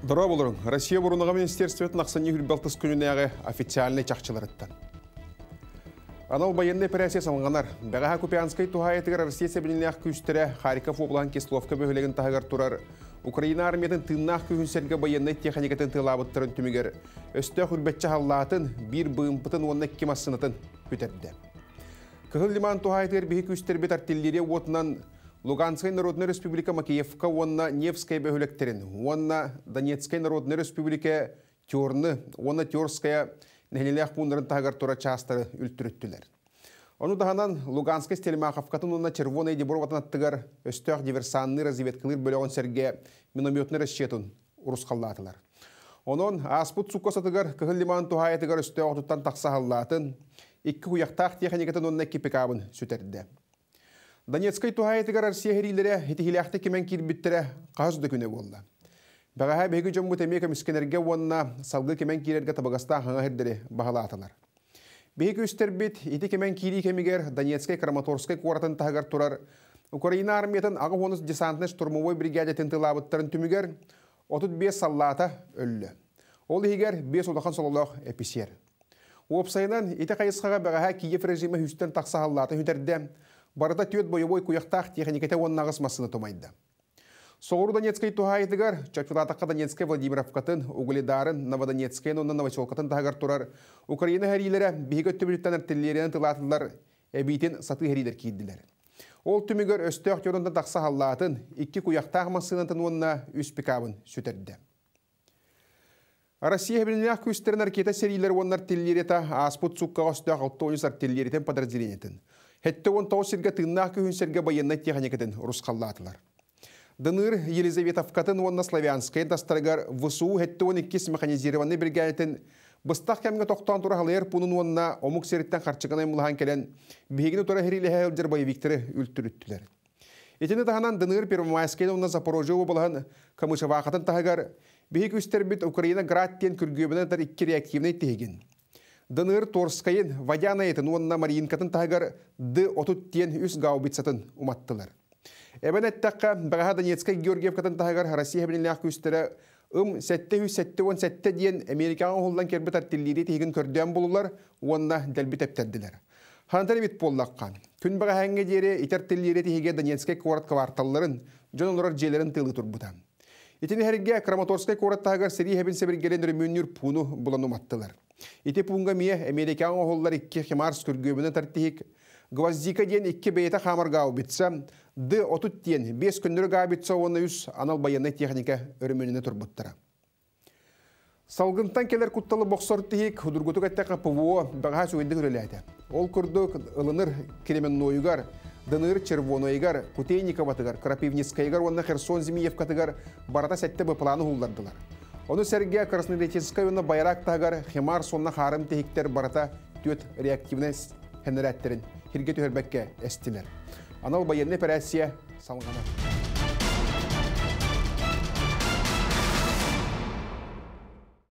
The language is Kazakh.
Дұра болырын, Россия бұрыныға министерстветін ақсан егіл күніне ағы официальный чақчылар әттен. Анал операция самғанар. Бәғаға Купянскай тұхайетігір Россия сәбініне ақ Хариков Харьков облан Кесловка бөхілігін тағығар тұрар. Украина армиятын тыннақ күйінсерге военный техникатын тылабыттырын түмігер. Өсті хүрбетчі халлаатын, бір бұйымпытын, оның кемассынатын күтерді. Кығыл лиман тұхайетігір бейі күйістірбет артиллерия отынан Луганской Народной Республика Макеевка онна Невская бөліктерін, онна Донецкая Народной Республика Терны, онна Терская нәлелек бұндырын тағыр тұра частыры үлттіріттілер. Оны дағанан Луганской стельмақовкатын онна Червона Эдибор ватанаттығыр өстөк диверсанны разведкілер бөлігін серге минометны расчетын ұрысқалатылар. Онон аспут суккосатығыр кығыл лиман тухайатығыр өстөк тұттан тақсағалатын, екі құяқтақ техникатын онна кипекабын сөтерді. Донецкой тухайтыгарар сехрилере хитихиляхты кемен кирбиттере қазды күне болды. Бағаға бегі жомғы темекі мүскенерге онна салғы кемен кирерге табағаста ғаңа хердері бағала аталар. Бегі бит, еті кемен кири кемегер Донецкой Краматорской қуаратын тағар тұрар. Украина армиятын ағы оныз десантныш турмовой бригаде тентылабыттарын түмігер, 35 саллата өлі. Ол егер 5 одаққан сололық эпесер. Опсайынан еті қайысқаға бағаға Киев режимі үстен тақсағаллаты хүтерді, барыта төт боевой куяқтақ техникете нағыз масыны томайды. Соғыру Донецкай тухайдыгар, Чапчулатаққа Донецкай Владимировкатын, Угледарын, Новодонецкай, Нонна тағар тұрар. Украина әрейлері бейгі түбіліктен әртелерінің тұлатындар, әбейтін саты хәрилер кейділер. Ол түмігер өсті өктерінді тақса халлатын, куяқтақ онына үс пикабын сөтерді. Россия білінліғ көстерін әркеті онлар аспут сұққа өсті Хетте он тоғыз серге тыннақ күйін серге байынна техникетін русқаллатылар. Дыныр Елизаветовкатын онна славянская дастаргар ВСУ хетте он иккес механизированный бригадетін Бұстақ кәмге тоқтан тұра халайыр пунын онына омық сереттен қарчығанай мұлған келен бейгіні тұра херилі әйелдер боевиктері үлттүріттілер. Етені тағынан дыныр Первомайскейді онына Запорожы обылған Камышевақытын тағығар бейгі Украина Граттен күргебінен тар иккер активный тегін. Дыныр Торскайын Вадяна етін онына Маринкатын тағыр ды отут тен үс гаубицатын уматтылар. Эбен әттаққа бағаға Донецкай Георгиевкатын тағыр Россия білінләқ күстері ұм сәтті үс сәтті он сәтті дейін Америкаға қолдан кербі тәрттелері тегін көрден болулар, онына дәлбі тәптәрділер. Хантар бит боллаққан. Күн баға әңге дере итәрттелері тегеге Донецкай қуарт кварталларын, жон олар тылы тұрбытан. Итін әрге Краматорскай қуарттағыр сәрі әбін сәбіргелен рөмөннер пуну бұлану маттылар. Ити пунга мие американ оғоллар икки химарс күргөбіні тәрттихик. Гвоздика ден икки бейті хамаргау бітсі, ды отут ден бес күндір габитсі оны үс анал баянны техника өрімініне тұрбыттыра. Салгынтан келер кутталы боксор тихик, худургутук аттака пво баға сүйінді күріләді. Ол күрдік ылыныр нойығар, дыныр червонойгар, кутейниковатыгар, крапивницкайгар, онна Херсон қатығар, барата сәтті планы хулдардылар. Оны сәрге Красноретецка өні байрақ тағар химар сонна харым тегіктер барата төт реактивне хенерәттерін хирге төхірбәкке әстімер. Анал байынны пәрәсия салғанар.